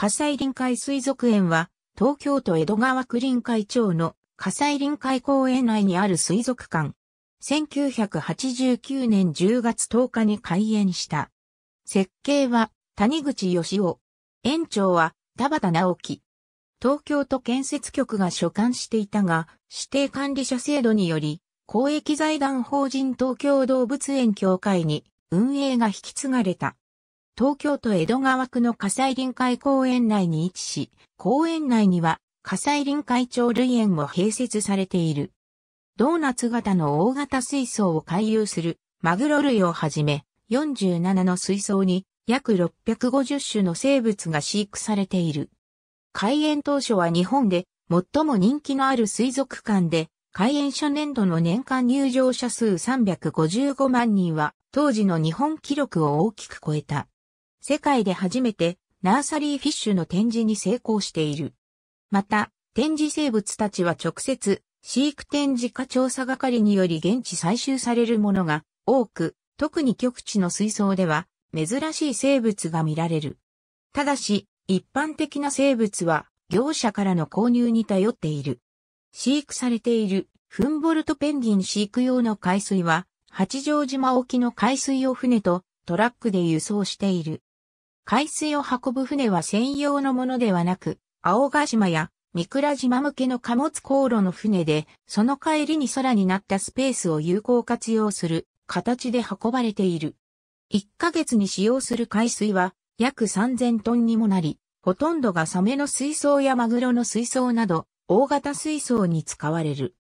火災臨海水族園は、東京都江戸川区臨海町の火災臨海公園内にある水族館。1989年10月10日に開園した。設計は谷口義雄。園長は田畑直樹。東京都建設局が所管していたが、指定管理者制度により、公益財団法人東京動物園協会に運営が引き継がれた。東京都江戸川区の火災臨海公園内に位置し、公園内には火災臨海鳥類園も併設されている。ドーナツ型の大型水槽を回遊するマグロ類をはじめ、47の水槽に約650種の生物が飼育されている。開園当初は日本で最も人気のある水族館で、開園初年度の年間入場者数355万人は当時の日本記録を大きく超えた。世界で初めてナーサリーフィッシュの展示に成功している。また、展示生物たちは直接、飼育展示課調査係により現地採集されるものが多く、特に極地の水槽では珍しい生物が見られる。ただし、一般的な生物は業者からの購入に頼っている。飼育されているフンボルトペンギン飼育用の海水は、八丈島沖の海水を船とトラックで輸送している。海水を運ぶ船は専用のものではなく、青ヶ島や三倉島向けの貨物航路の船で、その帰りに空になったスペースを有効活用する形で運ばれている。1ヶ月に使用する海水は約3000トンにもなり、ほとんどがサメの水槽やマグロの水槽など、大型水槽に使われる。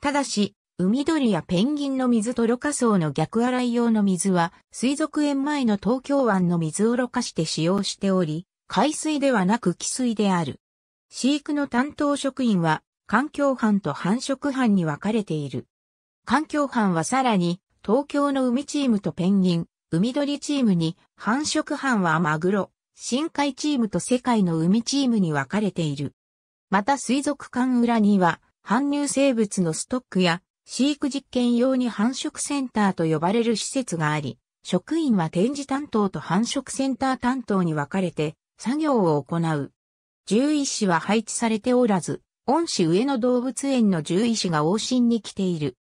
ただし、海鳥やペンギンの水とろ過層の逆洗い用の水は、水族園前の東京湾の水をろ過して使用しており、海水ではなく汽水である。飼育の担当職員は、環境班と繁殖班に分かれている。環境班はさらに、東京の海チームとペンギン、海鳥チームに、繁殖班はマグロ、深海チームと世界の海チームに分かれている。また水族館裏には、搬入生物のストックや飼育実験用に繁殖センターと呼ばれる施設があり、職員は展示担当と繁殖センター担当に分かれて作業を行う。獣医師は配置されておらず、恩師上野動物園の獣医師が往診に来ている。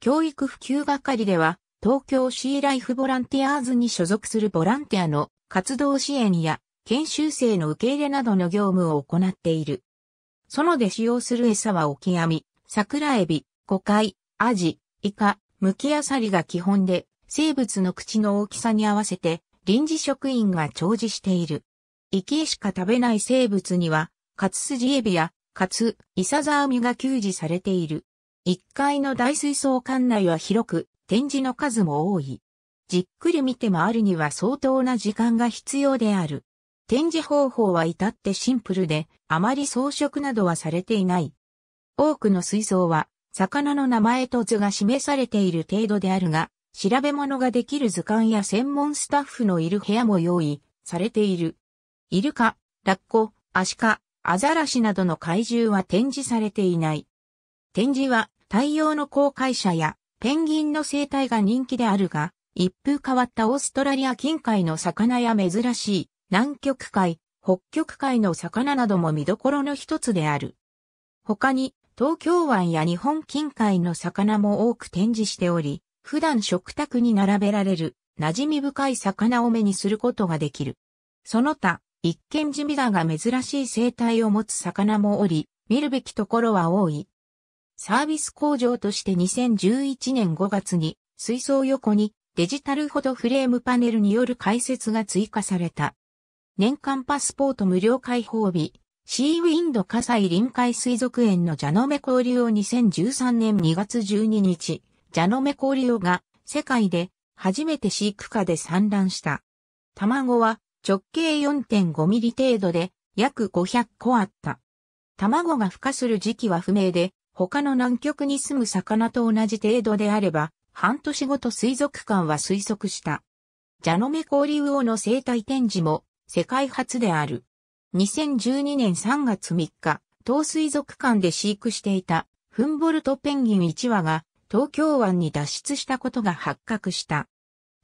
教育普及係では、東京シーライフボランティアーズに所属するボランティアの活動支援や研修生の受け入れなどの業務を行っている。園で使用する餌はオキアミ、桜エビ、コカイ、アジ、イカ、むきアサリが基本で、生物の口の大きさに合わせて、臨時職員が長寿している。生き餌しか食べない生物には、カツスジエビや、カツ、イサザーミが給仕されている。1階の大水槽館内は広く、展示の数も多い。じっくり見て回るには相当な時間が必要である。展示方法は至ってシンプルで、あまり装飾などはされていない。多くの水槽は魚の名前と図が示されている程度であるが、調べ物ができる図鑑や専門スタッフのいる部屋も用意されている。イルカ、ラッコ、アシカ、アザラシなどの怪獣は展示されていない。展示は太陽の公開者やペンギンの生態が人気であるが、一風変わったオーストラリア近海の魚や珍しい南極海、北極海の魚なども見どころの一つである。他に東京湾や日本近海の魚も多く展示しており、普段食卓に並べられる馴染み深い魚を目にすることができる。その他、一見地味だが珍しい生態を持つ魚もおり、見るべきところは多い。サービス工場として2011年5月に水槽横にデジタルフォトフレームパネルによる解説が追加された。年間パスポート無料開放日、シーウィンド火災臨海水族園のジャノメ交流を2013年2月12日、ジャノメ交流が世界で初めて飼育下で産卵した。卵は直径4.5ミリ程度で約500個あった。卵が孵化する時期は不明で、他の南極に住む魚と同じ程度であれば、半年ごと水族館は推測した。ジャノメ交流王の生態展示も世界初である。2012年3月3日、東水族館で飼育していたフンボルトペンギン1羽が東京湾に脱出したことが発覚した。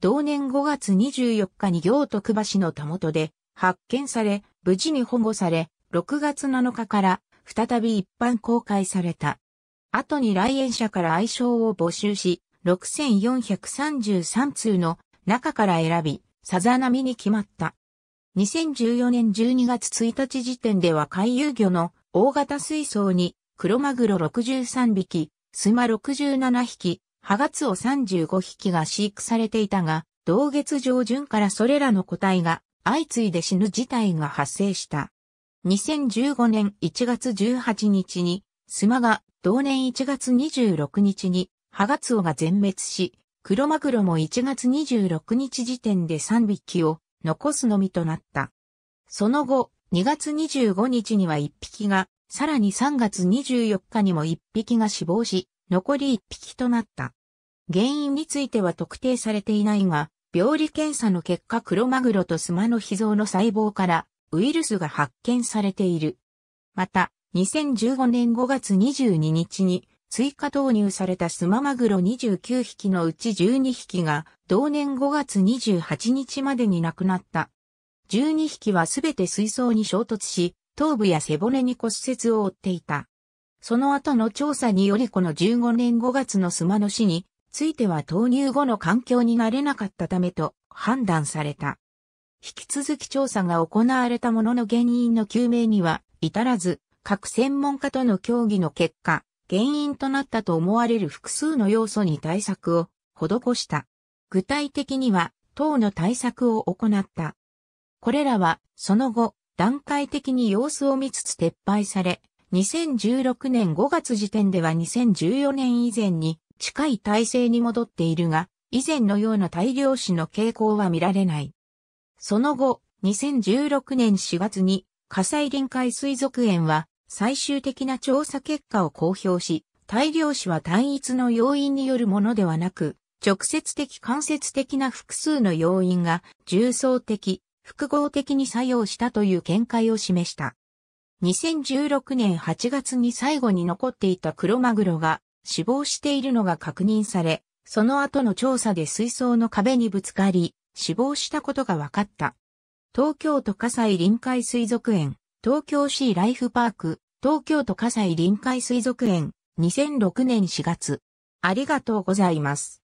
同年5月24日に行徳橋のたもとで発見され、無事に保護され、6月7日から再び一般公開された。後に来園者から愛称を募集し、6433通の中から選び、さざ波に決まった。2014年12月1日時点では海遊魚の大型水槽にクロマグロ63匹、スマ67匹、ハガツオ35匹が飼育されていたが、同月上旬からそれらの個体が相次いで死ぬ事態が発生した。2015年1月18日に、スマが同年1月26日にハガツオが全滅し、クロマグロも1月26日時点で3匹を残すのみとなった。その後、2月25日には1匹が、さらに3月24日にも1匹が死亡し、残り1匹となった。原因については特定されていないが、病理検査の結果クロマグロとスマの秘蔵の細胞からウイルスが発見されている。また、2015年5月22日に追加投入されたスママグロ29匹のうち12匹が同年5月28日までに亡くなった。12匹はすべて水槽に衝突し、頭部や背骨に骨折を負っていた。その後の調査によりこの15年5月のスマの死については投入後の環境になれなかったためと判断された。引き続き調査が行われたものの原因の究明には至らず、各専門家との協議の結果、原因となったと思われる複数の要素に対策を施した。具体的には、等の対策を行った。これらは、その後、段階的に様子を見つつ撤廃され、2016年5月時点では2014年以前に近い体制に戻っているが、以前のような大量死の傾向は見られない。その後、2016年4月に火災臨海水族園は最終的な調査結果を公表し、大量死は単一の要因によるものではなく、直接的間接的な複数の要因が重層的、複合的に作用したという見解を示した。2016年8月に最後に残っていたクロマグロが死亡しているのが確認され、その後の調査で水槽の壁にぶつかり、死亡したことが分かった。東京都火災臨海水族園東京シーライフパーク、東京都火災臨海水族園、2006年4月。ありがとうございます。